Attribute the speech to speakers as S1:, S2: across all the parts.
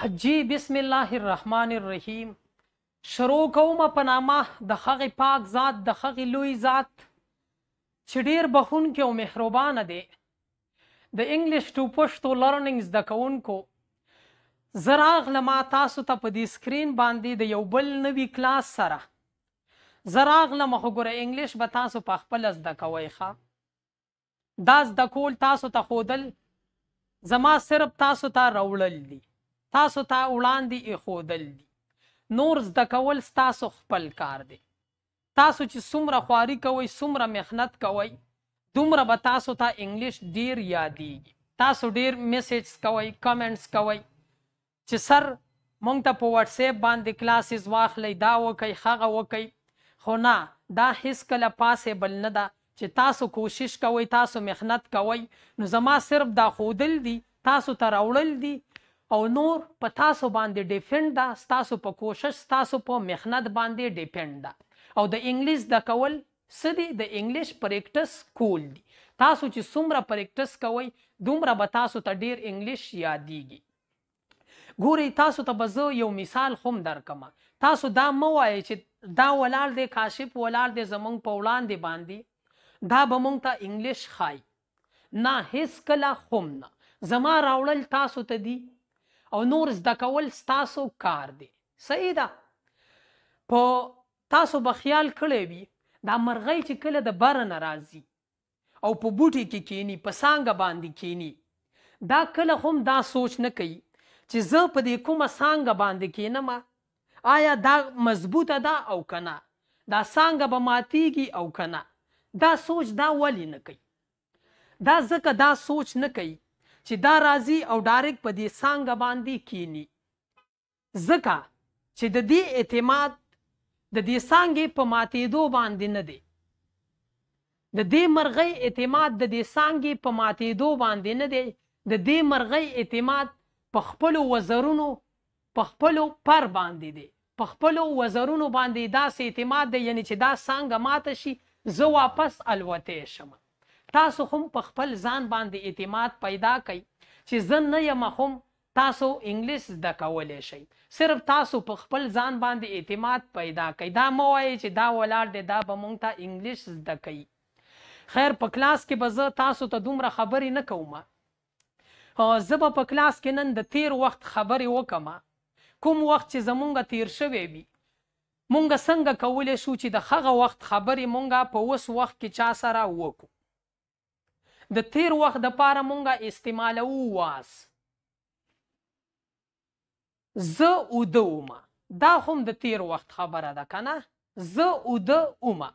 S1: حجی بسم الله الرحمن الرحیم شروع کوم په نامه د خغه پاک ذات د خغه لوی ذات چې ډیر بخون کې او مهربان دی د انګلیش ټو پښتو لرننګز د کوونکو زراغ لما تاسو ته په دې سکرین باندې د یو بل نوی کلاس سره زراغ لما وګوره انګلیش به تاسو په خپل زده کوی ښا دا زده کول تاسو ته خودل زما صرف تاسو ته تا راوړل دي تاسو ته تا وړاندې ایښودل دي نور زده کول ستاسو خپل کار دی تاسو چې څومره خواري کوئ څومره مخنت کوئ دومره به تاسو ته تا انګلیش ډیر یادیږي تاسو ډیر میسج کوئ کمنټس کوئ چې سر مونږ ته په واتس اپ باندې کلاسز واخلئ دا وکئ هغه وکئ خو نه دا هیڅ کله پاسبل نه ده چې تاسو کوشش کوئ تاسو مخنت کوئ نو زما صرف دا خودل دي تاسو ته راوړل دي او نور په تاسو باندې ډیپند دا تاسو په کوشش تاسو په مخنت باندې ډیپند دا او د انګلیش د کول سدي د انګلیش پریکټس کول دي تاسو چې څومره پریکټس کوئ دومره به تاسو ته ډیر انګلیش یادېږي ګوري تاسو ته به زه یو مثال هم درکم تاسو دا مو وایي چې دا ولال دی کاشف ولال دی زمونږ په وړاندې باندې دا به مونږ ته انګلیش خای نه هیڅ کله هم نه زما راوړل تاسو ته دی او نور زده کول ستاسو کار دی صحیح ده په تاسو به خیال کړی وي دا مرغۍ چې کله د بره نه راځي او په بوټي کې کی کینی په سانګه باندې کینی دا کله هم دا سوچ نه کوي چې زه په دې کومه سانګه باندې کینم آیا دا مضبوطه ده او کنه دا سانګه به ماتیږي او کنه دا سوچ دا ولی نه کوي دا ځکه دا سوچ نه کوي چې دا راځي او ډایرک په دې سانګه باندې کینی ځکه چې د دې اعتماد د دې سانګې په ماتېدو باندې نه دی د دې مرغۍ اعتماد د دې سانګې په ماتېدو باندې نه دی د دې مرغۍ اعتماد په خپلو وزرونو په خپلو پر باندې دی په خپلو وزرونو باندې داسې اعتماد دی یعنی چې دا سانګه ماته شي زه واپس الوتی شم تاسو هم په خپل ځان باندې اعتماد پیدا کړئ چې زه نه یم هم تاسو انګلیس زده کولی شئ صرف تاسو په خپل ځان باندې اعتماد پیدا کړئ دا مه وایئ چې دا ولاړ دی دا به موږ ته انګلیس زده کوي خیر په کلاس کې به زه تاسو ته دومره خبرې نه کوم زه به په کلاس کې نن د تیر وخت خبرې وکم کوم وخت چې زمونږ تیر شوی وي مونږ څنګه کولی شو چې د هغه وخت خبرې مونږه په اوس وخت کې چا سره وکړو د تیر وخت د پاره مونږه استعمالو واز زه اوده اومه دا هم د تیر وخت خبره ده کنه زه اوده اومه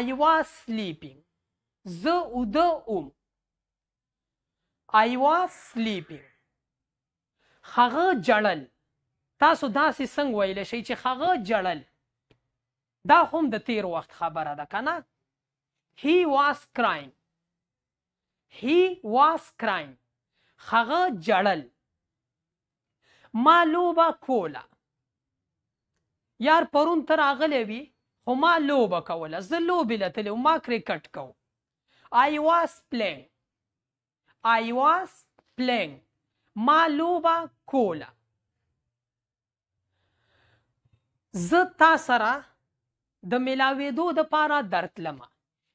S1: I was sleeping زه اوده اوم I was sleeping خغه جړل تاسو داسې څنګه ویل شي چې خغه جړل دا هم د تیر وخت خبره ده کنه he was crying he was crying هغه جړل ما لوبه کوله یار پرون تر اغلی وی خو ما لوبه کوله زه لوبې لتلې ما کرکټ کو I was playing I was playing ما لوبه کوله زه تا سره د ملاوېدو د پاره درتلمه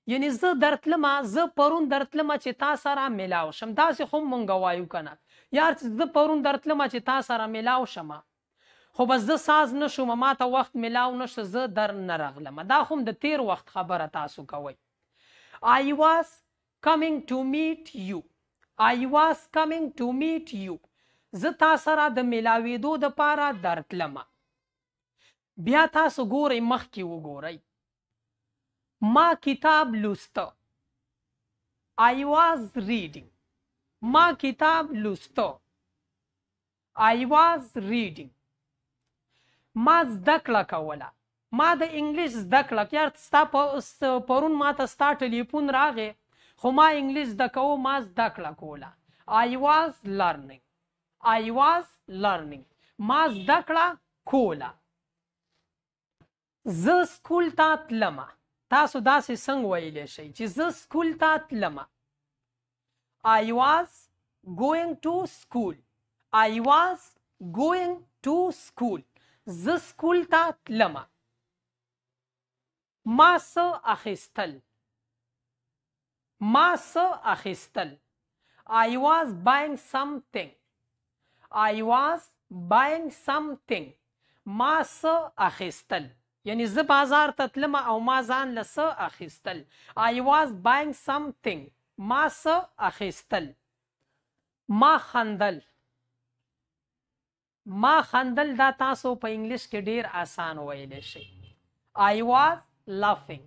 S1: یعنی زه درتلم زه پرون درتلم چې تا سره ملاو شم دا سه هم مونږ وایو کنه یار زه پرون درتلم چې تا سره ملاو شم خو بس زه ساز نشوم ما ته وخت ملاو نشه زه در نه رغلم دا هم د تیر وخت خبره تاسو کوي I was coming to meet you. I was coming to meet you. زه تا سره د ملاویدو د پاره درتلم بیا تاسو ګورئ مخکې وګورئ ما کتاب لوسته I was reading ما کتاب لوسته I was reading ما زده کړه کوله ما د انګلیش زده کړه یار ستا په پرون ما ته ستا ټلیفون راغې خو ما انګلیش زده کوو ما زده کړه کوله I was learning I was learning ما زده کړه کوله زه سکول ته تلمه تاسو داسې څنګه ویلی شئ چې زه سکول ته تلم I was going to school I was going to school زه سکول ته تلم ما څه اخیستل ما څه اخیستل I was buying something I was buying something ما څه اخیستل یعنی زه بازار ته تلم او ما ځان لسه اخیستل I was buying something ما سه اخیستل ما خندل ما خندل دا تاسو په انګلیش کې ډیر آسان ویل شي I was laughing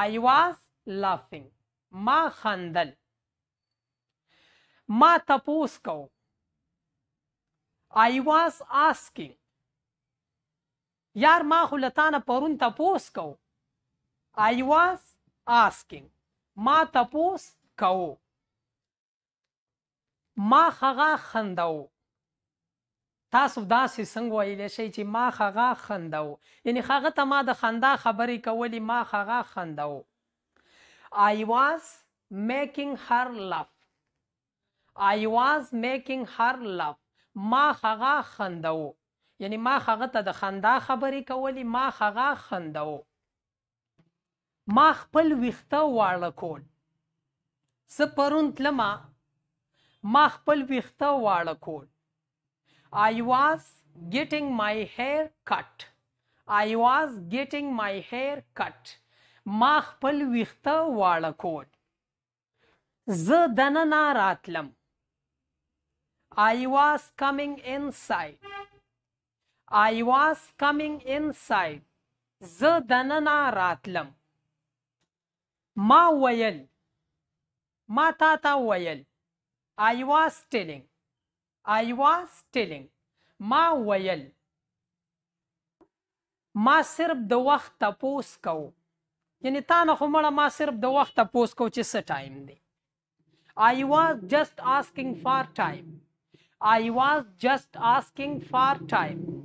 S1: I was laughing ما خندل ما تپوس کو I was asking یار ما خو لتانه پرون تپوس کو I was asking ما تپوس کو ما خغه خندو تاسو داسې څنګه ویلی شئ چې ما خغه خندو یعنی خغه ته ما د خندا خبرې کولې ما خغه خندو I was making her laugh I was making her laugh ما خغه خندو یعنی ما هغه ته د خندا خبرې کولې ما هغه خنداو ما خپل ویخته واړه کول زه پرون تلما ما خپل ویخته واړه کول I was getting my hair cut I was getting my hair cut ما خپل ویخته واړه کول زه دننه راتلم I was coming inside I was coming inside زه دننه راتلم ما ویل ما تا ته ویل I was telling I was telling ما ویل ما صرف د وخت تپوس کو یعنی تا نه خو مړه ما صرف د وخت تپوس کو چې څه ټایم دی I was just asking for time I was just asking for time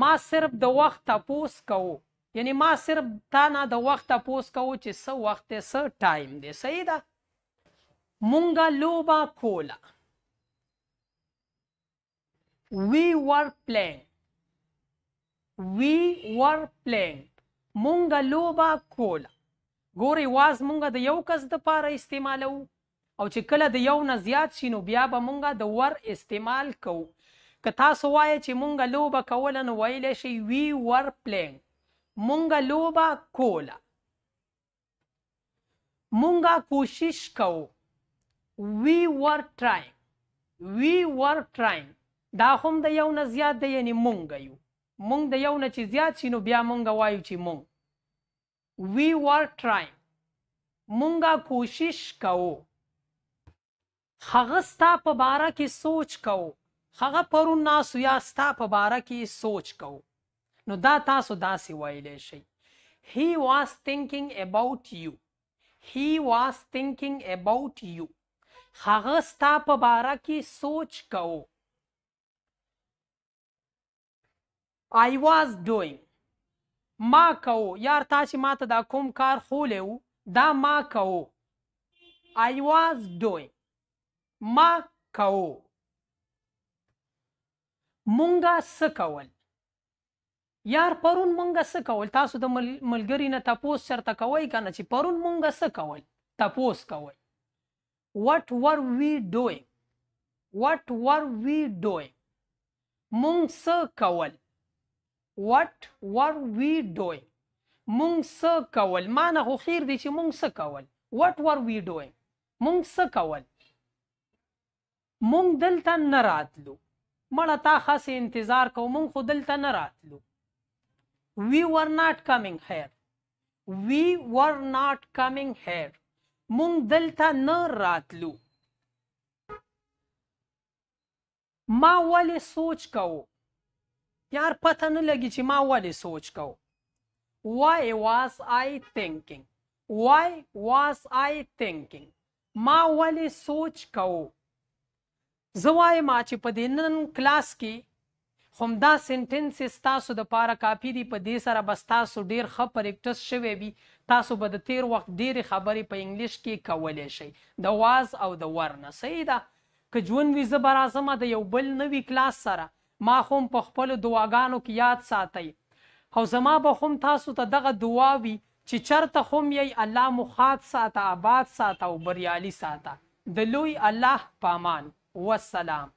S1: ما صرف د وخت تاسو کوو یعنی ما صرف تا نه د وخت تاسو کوو چې څه وخت دی څه ټایم دی صحیح ده مونږه لوبه کوله we were playing we were playing مونږه لوبه کوله ګوري واز مونږه د یو کس د پاره استعمالو او چې کله د یو نه زیات شینو بیا به مونږه د ور استعمال کوو که تاسو وایئ چې مونږه لوبه کوله نو ویلی شئ وی ور پلینګ مونږه لوبه کوله مونږه کوشش کوو وی ور ټراینګ وی ور ټراینګ دا هم د یو نه زیات دی یعنی مونږ یو مونږ د یو نه چې زیات شي نو بیا مونږ وایو چې مونږ وی ور ټراینګ مونږه کوشش کوو هغه ستا په باره کې سوچ کوو هغه پرون ناس یا ستا په باره کې سوچ کو نو دا تاسو داسې ویلی شئ he was thinking about you he was thinking about you هغه ستا په باره کې سوچ کو I was doing ما کو یار تا چې ما ته دا کوم کار خولی وو دا ما کو I was doing ما کو مونږه څه کول یار پرون مونږه څه کول تاسو د ملګری نه تپوس چرته کوي کنه چې پرون مونږه څه کول تپوس کوي what were we doing what were we doing مونږ څه کول what were we doing مونږ څه کول ما نه خو خیر دی چې مونږ څه کول what were we doing مونږ څه کول مونږ دلته نه راتلو مړه تا خاص انتظار کوم خو دلته نه راتلو وی ور ناٹ کمینګ هیر وی ور ناٹ کمینګ هیر مونږ دلته نه راتلو ما ولې سوچ کوو یار پته نه لګي چې ما ولې سوچ کوو why was I thinking why was I thinking ما ولې سوچ کوو زوای ما چې په دینن کلاس کې همدا سنټنس تاسو د پاره کافی دی په دې سره بس تاسو ډیر ښه پریکټس شوی وي تاسو به د تیر وخت ډیر خبرې په انګلیش کې کولای شئ د واز او د ورنه صحیح ده که ژوند وي زه به راځم د یو بل نوي کلاس سره ما هم په خپل دعاګانو کې یاد ساتئ او زما به هم تاسو ته تا دغه دعاوي چې چرته هم یې الله مخات ساته آباد ساته او بریالي ساته د لوی الله پامان والسلام